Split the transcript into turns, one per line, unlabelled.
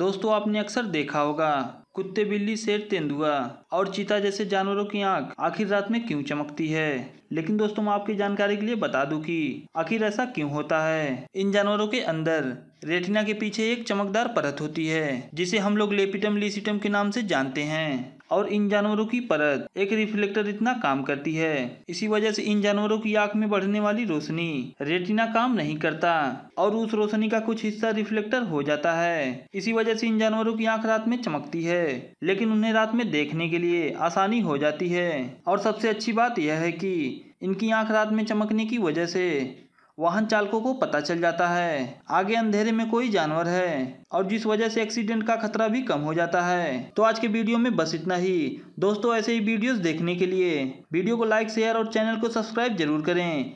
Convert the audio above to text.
दोस्तों आपने अक्सर देखा होगा कुत्ते बिल्ली शेर तेंदुआ और चीता जैसे जानवरों की आंख आखिर रात में क्यों चमकती है लेकिन दोस्तों मैं आपकी जानकारी के लिए बता दूं कि आखिर ऐसा क्यों होता है इन जानवरों के अंदर रेटिना के पीछे एक चमकदार परत होती है जिसे हम लोग लेपिटम लिसिटम के नाम से जानते हैं और इन जानवरों की परत एक रिफ्लेक्टर इतना काम करती है इसी वजह से इन जानवरों की आंख में बढ़ने वाली रोशनी रेटिना काम नहीं करता और उस रोशनी का कुछ हिस्सा रिफ्लेक्टर हो जाता है इसी वजह से इन जानवरों की आंख रात में चमकती है लेकिन उन्हें रात में देखने के लिए आसानी हो जाती है और सबसे अच्छी बात यह है कि इनकी आंख रात में चमकने की वजह से वाहन चालकों को पता चल जाता है आगे अंधेरे में कोई जानवर है और जिस वजह से एक्सीडेंट का खतरा भी कम हो जाता है तो आज के वीडियो में बस इतना ही दोस्तों ऐसे ही वीडियोस देखने के लिए वीडियो को लाइक शेयर और चैनल को सब्सक्राइब जरूर करें